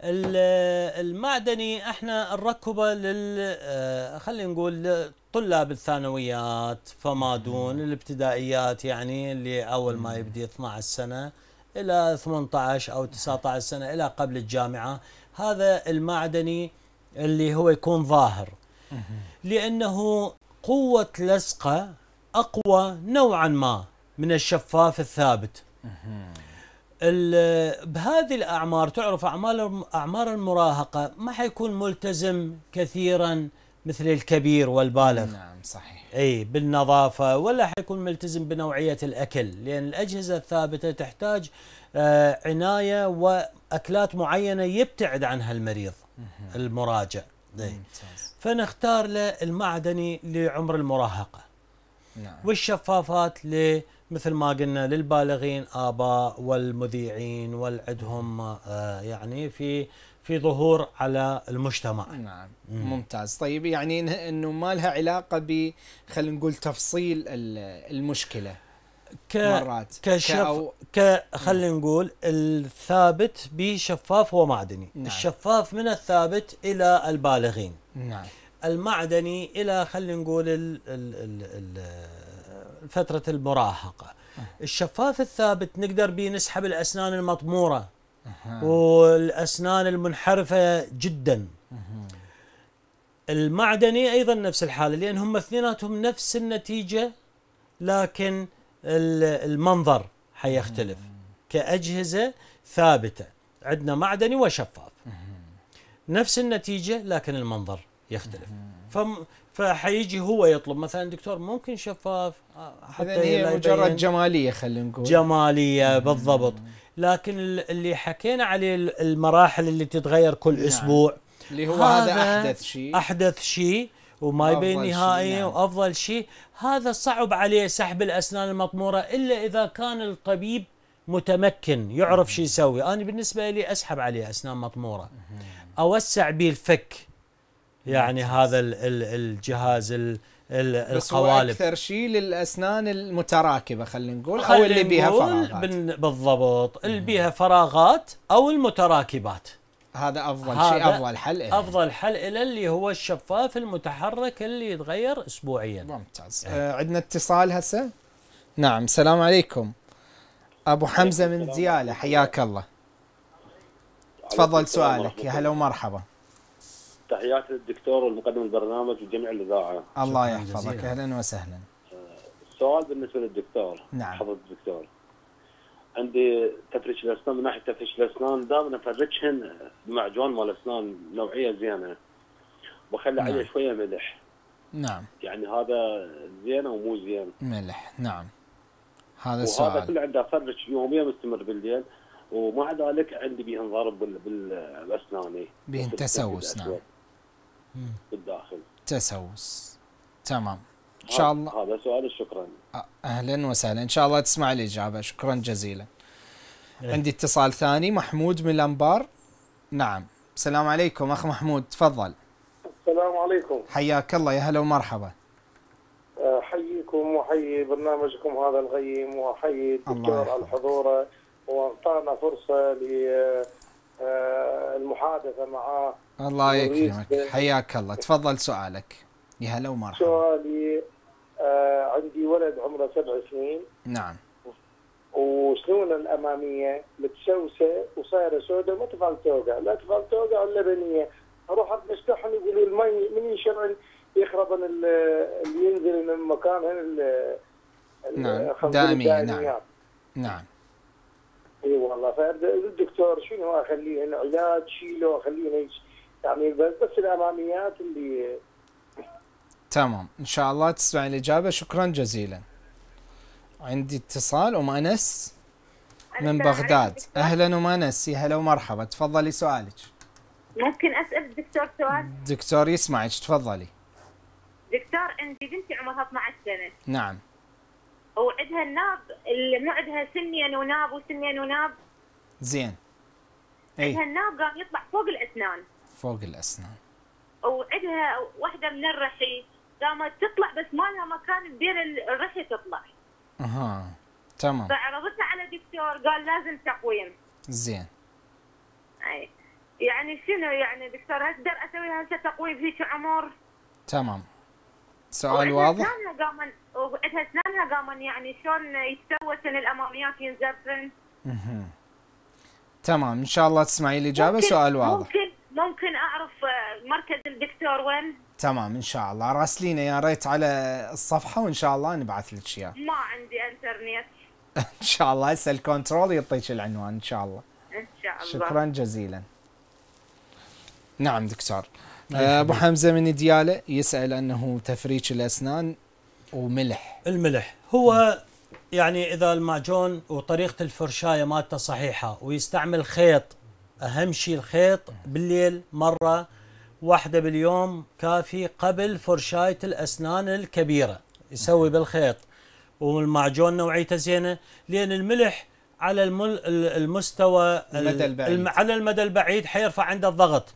المعدني احنا نركبه لل آه، خلينا نقول طلاب الثانويات فما دون الابتدائيات يعني اللي اول ما يبدي 12 سنه الى 18 او 19 نعم. سنه الى قبل الجامعه هذا المعدني اللي هو يكون ظاهر لانه قوه لصقه اقوى نوعا ما من الشفاف الثابت بهذه الاعمار تعرف اعمار اعمار المراهقه ما حيكون ملتزم كثيرا مثل الكبير والبالغ نعم صحيح اي بالنظافه ولا حيكون ملتزم بنوعيه الاكل لان الاجهزه الثابته تحتاج آه، عنايه واكلات معينه يبتعد عنها المريض المراجع فنختار له المعدني لعمر المراهقه نعم والشفافات ل مثل ما قلنا للبالغين آباء والمذيعين والعدهم آه، يعني في في ظهور على المجتمع نعم مم. ممتاز طيب يعني انه ما لها علاقه ب خلينا نقول تفصيل المشكله ك مرات كشف ك خلينا نقول الثابت بشفاف ومعدني نعم. الشفاف من الثابت الى البالغين نعم المعدني الى خلينا نقول ال... ال... ال... ال... فتره المراهقه الشفاف الثابت نقدر به نسحب الاسنان المطموره والاسنان المنحرفه جدا المعدني ايضا نفس الحاله لان هم اثنيناتهم نفس النتيجه لكن المنظر حيختلف كاجهزه ثابته عندنا معدني وشفاف نفس النتيجه لكن المنظر يختلف فحيجي هو يطلب مثلا دكتور ممكن شفاف آه، حتى هي مجرد جماليه خلينا نقول جماليه بالضبط لكن اللي حكينا عليه المراحل اللي تتغير كل نعم. اسبوع اللي هو هذا, هذا احدث شيء احدث شيء وما يبين نهائيا نعم. وافضل شيء هذا صعب عليه سحب الاسنان المطموره الا اذا كان الطبيب متمكن يعرف شو يسوي انا بالنسبه لي اسحب عليه اسنان مطموره اوسع به الفك يعني هذا الجهاز القوالب اكثر شيء للاسنان المتراكبه خلينا نقول او اللي بيها فراغات بالضبط اللي بيها فراغات او المتراكبات هذا افضل هذا شيء افضل حل إليه. افضل حل الى اللي هو الشفاف المتحرك اللي يتغير اسبوعيا ممتاز يعني. آه عندنا اتصال هسه نعم السلام عليكم ابو حمزه من دياله حياك الله تفضل سؤالك يا هلا ومرحبا تحياتي للدكتور والمقدم البرنامج وجميع الاذاعه الله يحفظك اهلا وسهلا السؤال بالنسبه للدكتور نعم حضرة الدكتور عندي تفريش الاسنان من ناحيه تفريش الاسنان دائما افرشهن بمعجون مال اسنان نوعيه زينه واخلي نعم. عليه شويه ملح نعم يعني هذا زين او مو زين ملح نعم هذا السؤال وهذا كله عندي افرش يوميا مستمر بالليل ومع ذلك عندي بينضرب ضرب بال... باسناني تسوس نعم بالداخل تسوس تمام ان شاء الله هذا سؤال شكرا اهلا وسهلا ان شاء الله تسمع الاجابه شكرا جزيلا إيه. عندي اتصال ثاني محمود من الانبار نعم السلام عليكم اخ محمود تفضل السلام عليكم حياك الله يا هلا ومرحبا احييكم أه، واحيي برنامجكم هذا الغيم واحيي الدكتور على حضوره واعطانا فرصه ل آه، المحادثه معاه الله يكرمك حياك الله تفضل سؤالك يا هلا ومرحبا سؤالي آه، عندي ولد عمره سبع سنين نعم وسنونه الاماميه متسوسه وصايره سوداء ما تفعل توقع لا تفعل توقع اللبنيه اروح اتمسحهم يقولوا المي من يشرعن يخرب اللي ينزل من مكانهن نعم داميه نعم نعم اي والله فالدكتور شنو اخليه هنا علاج شيله اخليه هيك يعني بس بس الاماميات اللي تمام ان شاء الله تسمع الاجابه شكرا جزيلا عندي اتصال ام انس من بغداد اهلا ام انس هلا ومرحبا تفضلي سؤالك ممكن اسال الدكتور سؤال دكتور يسمعك تفضلي دكتور عندي بنتي عمرها 12 سنه نعم وعندها الناب اللي مو عندها سنين وناب وسنين وناب زين اي عندها الناب قام يطلع فوق الاسنان فوق الاسنان وعندها واحده من الرحي قامت تطلع بس ما لها مكان بين الرحي تطلع اها تمام فعرضتها على دكتور قال لازم تقويم زين اي يعني شنو يعني دكتور اقدر اسوي هسه تقويم هيك عمر تمام سؤال واضح؟ اسنانها قامن وقتها اسنانها قامن يعني شلون يتسوسن الاماميات ينزفن تمام ان شاء الله تسمعي الاجابه سؤال واضح ممكن ممكن اعرف آه، مركز الدكتور وين؟ تمام ان شاء الله راسلينا يا ريت على الصفحه وان شاء الله نبعث لك اياه ما عندي انترنت ان شاء الله هسه الكنترول يعطيك العنوان ان شاء الله ان شاء الله شكرا جزيلا نعم دكتور آه، ابو حمزه من دياله يسال انه تفريج الاسنان وملح الملح هو يعني اذا المعجون وطريقه الفرشايه مالته صحيحه ويستعمل خيط اهم شيء الخيط بالليل مره واحده باليوم كافي قبل فرشايه الاسنان الكبيره يسوي بالخيط والمعجون نوعيته زينه لان الملح على المل المستوى المدى البعيد على المدى البعيد حيرفع عنده الضغط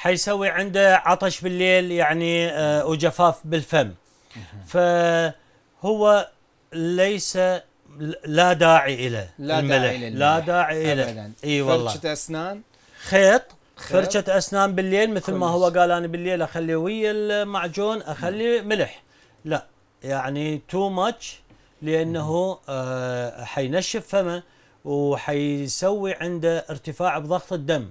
حيسوي عنده عطش بالليل يعني آه، وجفاف بالفم فهو ليس لا داعي له لا الملح داعي لا داعي له اي والله فرشه اسنان خيط فرشة اسنان بالليل مثل ما هو قال انا بالليل اخلي ويا المعجون اخلي نعم. ملح لا يعني تو ماتش لانه آه حينشف فمه وحيسوي عنده ارتفاع بضغط الدم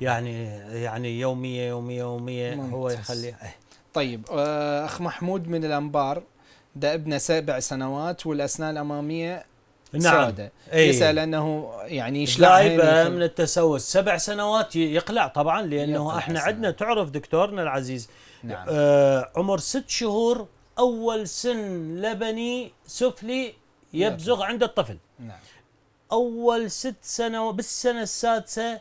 يعني يعني يوميه يوميه يوميه ممتاز. هو يخليها إيه. طيب آه، اخ محمود من الانبار ده ابنه سبع سنوات والاسنان الاماميه نعم سودة. إيه. يسال انه يعني شلعبه من التسوس سبع سنوات يقلع طبعا لانه يقلع احنا عندنا تعرف دكتورنا العزيز نعم. آه عمر ست شهور اول سن لبني سفلي يبزغ عند الطفل نعم. اول ست سنوات بالسنه السادسه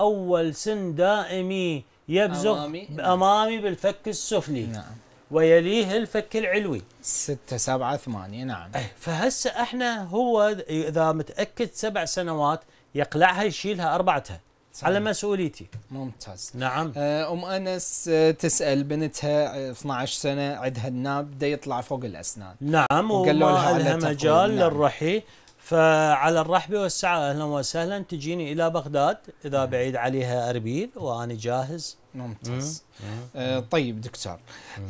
أول سن دائمي يبزغ أمامي, أمامي بالفك السفلي نعم ويليه الفك العلوي ستة سبعة ثمانية نعم أه، فهسه احنا هو إذا متأكد سبع سنوات يقلعها يشيلها أربعتها صحيح. على مسؤوليتي ممتاز نعم أه، ام انس أه، تسال بنتها 12 سنه عندها الناب بده يطلع فوق الاسنان نعم وقالوا لها مجال نعم. للرحي فعلى الرحب والسعة أهلا وسهلا تجيني إلى بغداد إذا بعيد عليها أربيل وأنا جاهز ممتاز آه طيب دكتور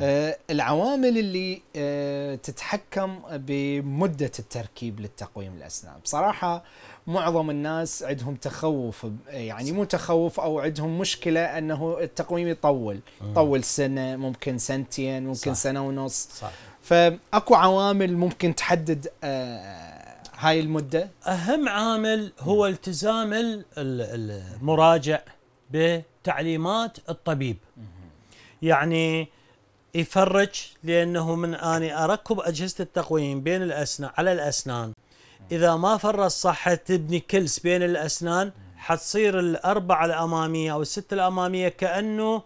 آه العوامل اللي آه تتحكم بمدة التركيب للتقويم الأسنان بصراحة معظم الناس عندهم تخوف يعني مو تخوف أو عندهم مشكلة أنه التقويم يطول يطول سنة ممكن سنتين ممكن صح. سنة ونص صح. فاكو عوامل ممكن تحدد آه، هاي المده؟ اهم عامل هو التزام المراجع بتعليمات الطبيب. يعني يفرج لانه من اني اركب اجهزه التقويم بين الاسنان على الاسنان اذا ما فرز صح تبني كلس بين الاسنان حتصير الاربعه الاماميه او السته الاماميه كانه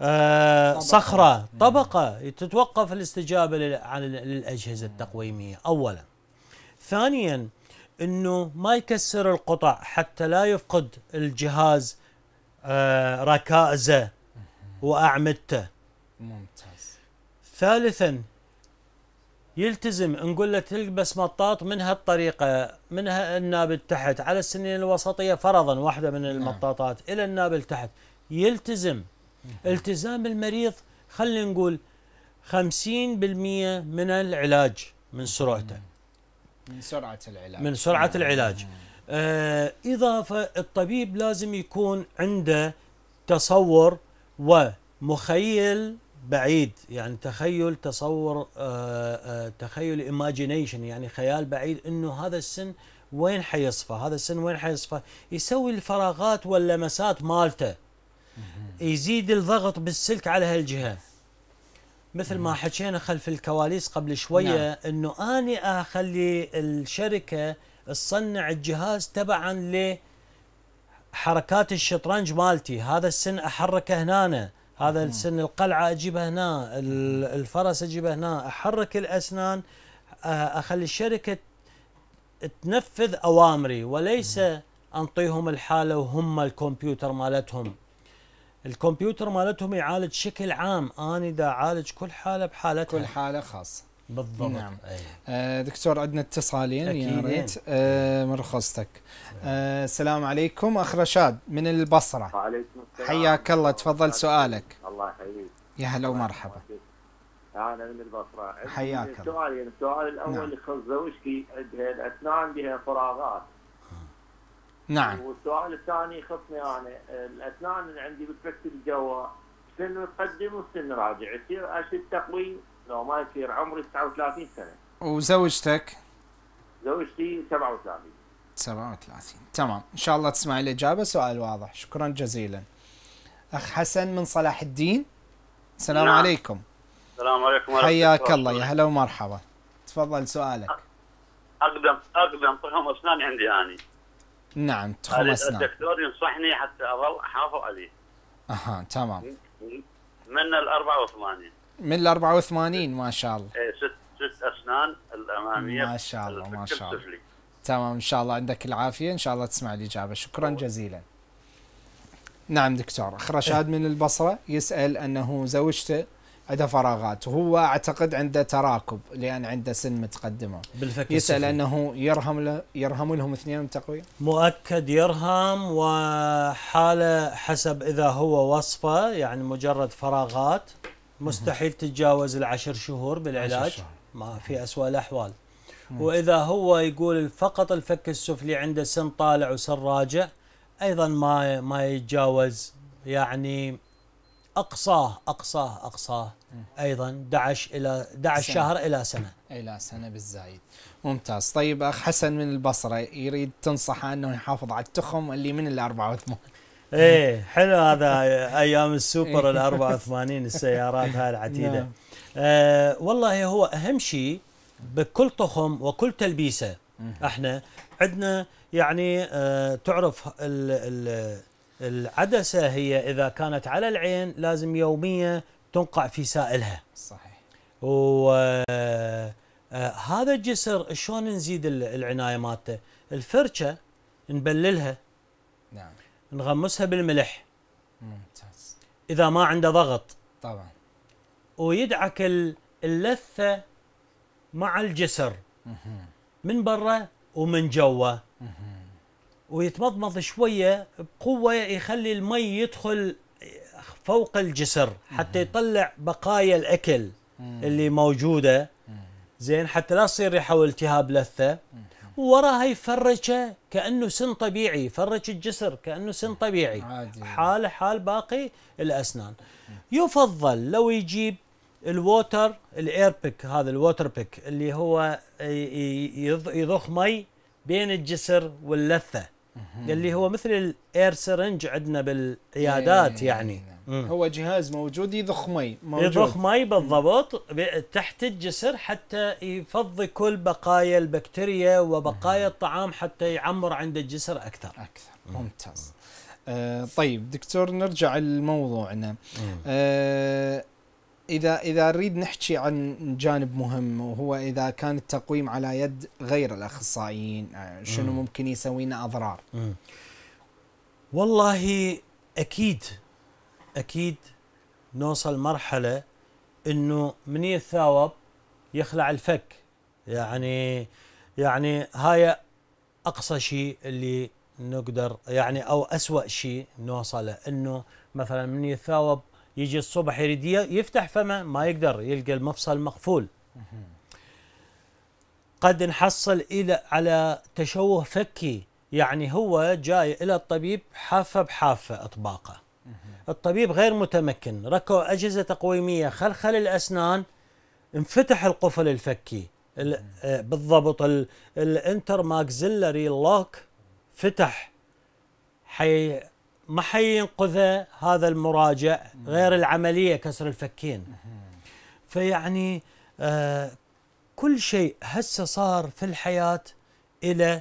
آه صخره طبقه تتوقف الاستجابه عن الاجهزه التقويميه اولا ثانيا انه ما يكسر القطع حتى لا يفقد الجهاز آه، ركائزه واعمدته ممتاز ثالثا يلتزم نقول له تلبس مطاط من هالطريقه من النابل تحت على السنين الوسطيه فرضا واحده من نعم. المطاطات الى النابل تحت يلتزم التزام المريض خلينا نقول 50% من العلاج من سرعته من سرعه العلاج من سرعه العلاج آه اضافه الطبيب لازم يكون عنده تصور ومخيل بعيد يعني تخيل تصور آه آه تخيل ايماجينيشن يعني خيال بعيد انه هذا السن وين حيصفى هذا السن وين حيصفى يسوي الفراغات واللمسات مالته يزيد الضغط بالسلك على هالجهه مثل ما حكينا خلف الكواليس قبل شويه نعم. انه اني اخلي الشركه تصنع الجهاز تبعا ل حركات الشطرنج مالتي هذا السن احركه هنا هذا السن القلعه اجيبها هنا الفرس اجيبها هنا احرك الاسنان آه، اخلي الشركه تنفذ اوامري وليس انطيهم الحاله وهم الكمبيوتر مالتهم الكمبيوتر مالتهم يعالج شكل عام انا دا اعالج كل حاله بحالتها كل حاله خاصه بالضبط نعم. أيه. آه دكتور عندنا اتصالين يا ريت آه من رخصتك آه السلام عليكم اخ رشاد من البصره وعليكم السلام حياك الله تفضل سؤالك الله يحييك يا هلا ومرحبا انا من البصره حياك الله السؤال يعني السؤال الاول نعم. زوجتي عندها اسنان بها فراغات نعم والسؤال الثاني يخصني انا الاسنان اللي عندي بتفكر الجوا سن متقدم وسن راجع يصير اشد تقويم لو ما يصير عمري 39 سنه وزوجتك؟ زوجتي 37 37 تمام ان شاء الله تسمع الاجابه سؤال واضح شكرا جزيلا اخ حسن من صلاح الدين السلام نعم. عليكم السلام عليكم ورحمه الله حياك الله يا هلا ومرحبا تفضل سؤالك اقدم اقدم طعم طيب، اسناني عندي اني نعم تخلصنا نعم. الدكتور ينصحني حتى اظل احافظ عليه اها تمام من ال 84 من ال 84 ما شاء الله ايه ست ست اسنان الاماميه ما شاء الله ما شاء الله تمام ان شاء الله عندك العافيه ان شاء الله تسمع الاجابه شكرا أوه. جزيلا نعم دكتور اخ رشاد إيه. من البصره يسال انه زوجته عنده فراغات وهو اعتقد عنده تراكب لان عنده سن متقدمه بالفكر يسال السفر. انه يرهم له يرهم لهم اثنين تقوية مؤكد يرهم وحاله حسب اذا هو وصفه يعني مجرد فراغات مستحيل تتجاوز العشر شهور بالعلاج ما في اسوء الاحوال واذا هو يقول فقط الفك السفلي عنده سن طالع وسن راجع ايضا ما ما يتجاوز يعني اقصاه اقصاه اقصاه ايضا دعش الى دعش شهر الى سنه الى سنه بالزايد ممتاز طيب اخ حسن من البصره يريد تنصحه انه يحافظ على التخم اللي من ال 84 ايه حلو هذا ايام السوبر إيه. ال 84 السيارات هاي العتيده نعم. آه والله هو اهم شيء بكل تخم وكل تلبيسه احنا عندنا يعني آه تعرف ال ال العدسة هي إذا كانت على العين لازم يوميا تنقع في سائلها صحيح وهذا آه، آه، الجسر شلون نزيد العناية مالته الفرشة نبللها نعم نغمسها بالملح ممتاز إذا ما عنده ضغط طبعا ويدعك اللثة مع الجسر مه. من برا ومن جوا مه. ويتمضمض شويه بقوه يخلي المي يدخل فوق الجسر حتى يطلع بقايا الاكل اللي موجوده زين حتى لا تصير ريحه والتهاب لثه ووراها يفرشه كانه سن طبيعي يفرش الجسر كانه سن طبيعي عادي. حال حال باقي الاسنان يفضل لو يجيب الووتر الاير بيك هذا الووتر بيك اللي هو يضخ مي بين الجسر واللثه اللي هو مثل الاير سرنج عندنا بالعيادات إيه، يعني إيه، إيه. هو جهاز موجود يضخ مي موجود يضخ مي بالضبط تحت الجسر حتى يفضي كل بقايا البكتيريا وبقايا الطعام حتى يعمر عند الجسر اكثر اكثر ممتاز آه طيب دكتور نرجع لموضوعنا آه اذا اذا نريد نحكي عن جانب مهم وهو اذا كان التقويم على يد غير الاخصائيين آه، شنو مم. ممكن يسوي لنا اضرار؟ والله اكيد اكيد نوصل مرحله انه من يتثاوب يخلع الفك يعني يعني هاي اقصى شيء اللي نقدر يعني او اسوأ شيء نوصله انه مثلا من يتثاوب يجي الصبح يريد يفتح فمه ما يقدر يلقى المفصل مقفول قد نحصل الى على تشوه فكي يعني هو جاي الى الطبيب حافه بحافه اطباقه الطبيب غير متمكن ركوا اجهزه تقويميه خلخل الاسنان انفتح القفل الفكي آه، بالضبط الانتر ماكزيلاري لوك فتح حي ما حينقذه هذا المراجع غير العمليه كسر الفكين فيعني آه كل شيء هسه صار في الحياه الى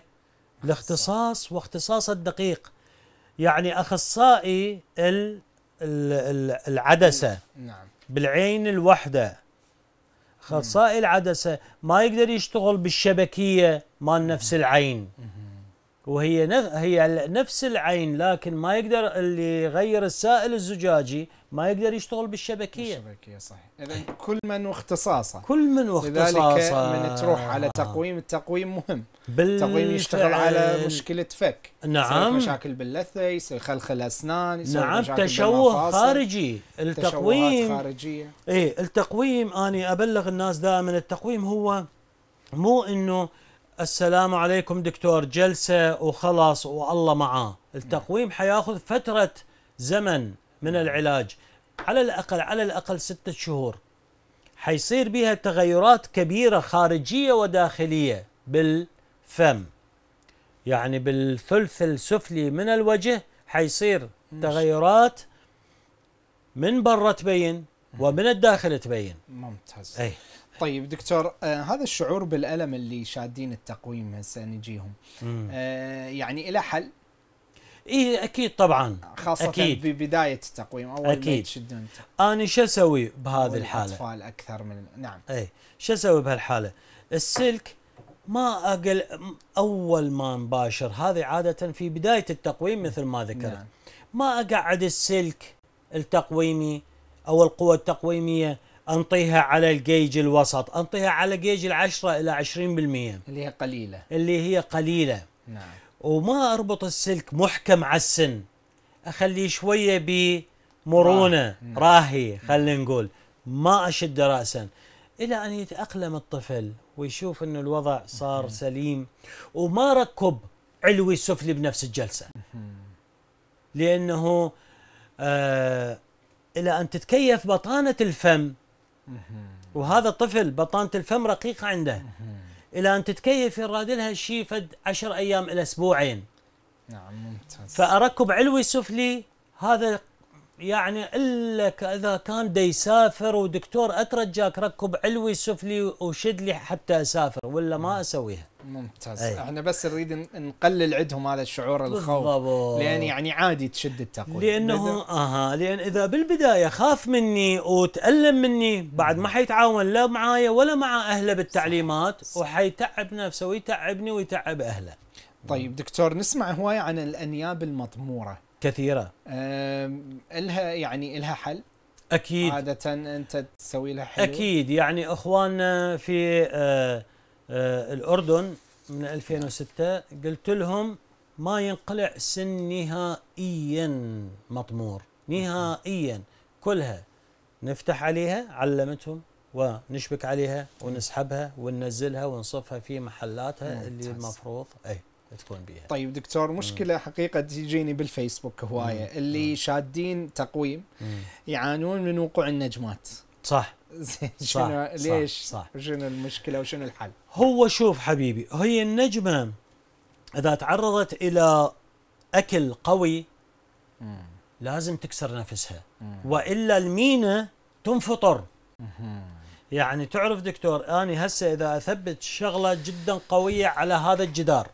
الاختصاص واختصاص الدقيق يعني اخصائي العدسه نعم بالعين الوحده اخصائي العدسه ما يقدر يشتغل بالشبكيه مال نفس العين وهي هي نفس العين لكن ما يقدر اللي يغير السائل الزجاجي ما يقدر يشتغل بالشبكيه. بالشبكيه صحيح، اذا كل من واختصاصه. كل من واختصاصه. لذلك من تروح على تقويم، التقويم مهم. بالفعل. التقويم يشتغل على مشكله فك. نعم. مشاكل باللثه، يصير خلخل اسنان، يصير نعم تشوه خارجي، التقويم خارجيه. ايه التقويم اني ابلغ الناس دائما التقويم هو مو انه السلام عليكم دكتور جلسة وخلص والله معاه التقويم حياخذ فترة زمن من العلاج على الأقل على الأقل ستة شهور حيصير بها تغيرات كبيرة خارجية وداخلية بالفم يعني بالثلث السفلي من الوجه حيصير تغيرات من برا تبين ومن الداخل تبين ممتاز أي. طيب دكتور آه هذا الشعور بالالم اللي شادين التقويم هسه نجيهم آه يعني الى حل اي اكيد طبعا خاصه أكيد. ببدايه التقويم اول أكيد. ما تشدون انا شو اسوي بهذه الحاله؟ الاطفال اكثر من نعم اي شو اسوي بهالحاله؟ السلك ما اقل اول ما نباشر هذه عاده في بدايه التقويم مثل ما ذكرت نعم. ما اقعد السلك التقويمي او القوه التقويميه انطيها على الجيج الوسط انطيها على جيج العشرة الى عشرين بالمية اللي هي قليلة اللي هي قليلة نعم وما اربط السلك محكم على السن اخليه شوية بمرونة نعم. راهي خلينا نعم. نقول ما اشد راسا الى ان يتاقلم الطفل ويشوف انه الوضع صار سليم وما ركب علوي سفلي بنفس الجلسة لأنه آه إلى أن تتكيف بطانة الفم وهذا الطفل بطانة الفم رقيقة عنده إلى أن تتكيف يراد لها شيء فد عشر أيام إلى أسبوعين نعم ممتاز فأركب علوي سفلي هذا يعني الا اذا كان دا يسافر ودكتور اترجاك ركب علوي سفلي وشد لي حتى اسافر ولا ما اسويها ممتاز أي. احنا بس نريد نقلل عندهم هذا الشعور الخوف بالضبط. لان يعني عادي تشد التقويم لانه بدأ. اها لان اذا بالبدايه خاف مني وتالم مني بعد ما حيتعاون لا معايا ولا مع اهله بالتعليمات وحيتعب نفسه ويتعبني ويتعب اهله طيب دكتور نسمع هوايه عن الانياب المطموره كثيره الها يعني الها حل اكيد عاده انت تسوي لها حلول اكيد يعني اخواننا في آه، آه، الاردن من 2006 قلت لهم ما ينقلع سن نهائيا مطمور نهائيا كلها نفتح عليها علمتهم ونشبك عليها ونسحبها وننزلها ونصفها في محلاتها اللي المفروض اي تكون بيها طيب دكتور مشكله حقيقه تجيني بالفيسبوك هوايه اللي مم. شادين تقويم مم. يعانون من وقوع النجمات صح شنو صح ليش صح شنو المشكله وشنو الحل هو شوف حبيبي هي النجمه اذا تعرضت الى اكل قوي مم. لازم تكسر نفسها مم. والا المينا تنفطر يعني تعرف دكتور اني هسه اذا اثبت شغله جدا قويه على هذا الجدار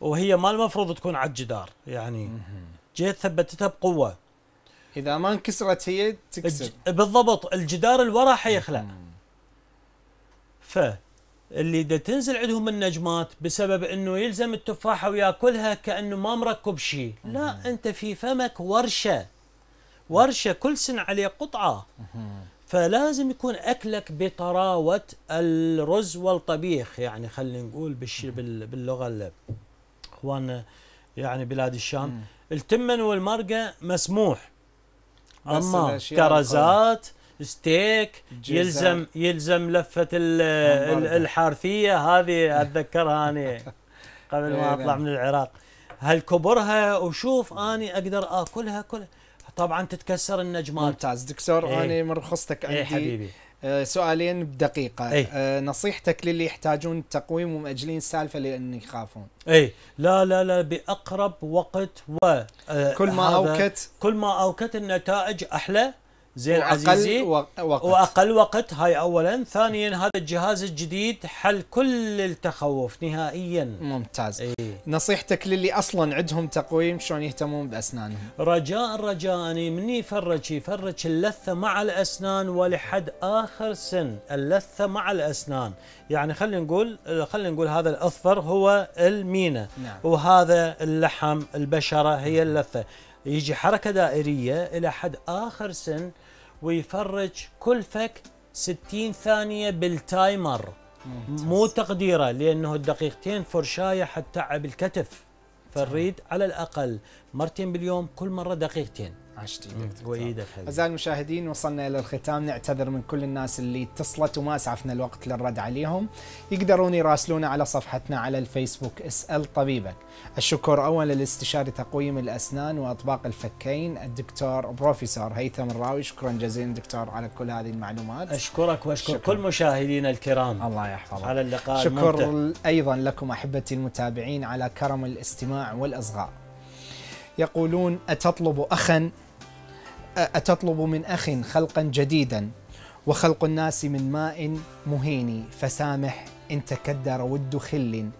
وهي ما المفروض تكون على الجدار يعني جيت ثبتتها بقوه اذا ما انكسرت هي تكسر بالضبط الجدار اللي الورا حيخلع ف اللي دا تنزل عندهم النجمات بسبب انه يلزم التفاحه وياكلها كانه ما مركب شيء لا انت في فمك ورشه ورشه كل سن عليه قطعه فلازم يكون اكلك بطراوه الرز والطبيخ يعني خلينا نقول باللغه اخواننا يعني بلاد الشام مم. التمن والمرقه مسموح اما كرزات ستيك جزار. يلزم يلزم لفه الحارثيه هذه اتذكرها انا قبل ما إيه، اطلع نعم. من العراق هالكبرها وشوف اني اقدر اكلها كلها طبعا تتكسر النجمات ممتاز دكتور إيه. انا من رخصتك إيه، عندي اي حبيبي آه، سؤالين بدقيقة أي. آه، نصيحتك للي يحتاجون تقويم ومأجلين السالفة لأن يخافون أي لا لا لا بأقرب وقت و آه، كل ما أوكت كل ما أوكت النتائج أحلى زين وأقل عزيزي وقت. واقل وقت هاي اولا ثانيا هذا الجهاز الجديد حل كل التخوف نهائيا ممتاز أي. نصيحتك للي اصلا عندهم تقويم شلون يهتمون باسنانهم رجاء رجاء أنا مني يفرج يفرج اللثه مع الاسنان ولحد اخر سن اللثه مع الاسنان يعني خلينا نقول خلينا نقول هذا الاصفر هو المينا نعم. وهذا اللحم البشره هي اللثه يجي حركه دائريه الى حد اخر سن ويفرج كلفك 60 ثانية بالتايمر ممتاز. مو تقديره لأنه الدقيقتين فرشاية حتتعب الكتف فالريد على الأقل مرتين باليوم كل مرة دقيقتين عشت ايدك وايدك اعزائي المشاهدين وصلنا الى الختام نعتذر من كل الناس اللي اتصلت وما اسعفنا الوقت للرد عليهم يقدرون يراسلونا على صفحتنا على الفيسبوك اسال طبيبك الشكر اولا للاستشاري تقويم الاسنان واطباق الفكين الدكتور بروفيسور هيثم الراوي شكرا جزيلا دكتور على كل هذه المعلومات اشكرك واشكر كل مشاهدينا الكرام الله يحفظك على اللقاء شكر الممتع. ايضا لكم احبتي المتابعين على كرم الاستماع والاصغاء يقولون اتطلب اخا أتطلب من أخ خلقا جديدا وخلق الناس من ماء مهين فسامح إن تكدر ود خل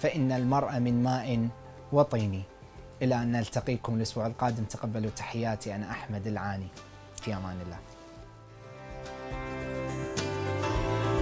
فإن المرء من ماء وطين إلى أن نلتقيكم الأسبوع القادم تقبلوا تحياتي أنا أحمد العاني في أمان الله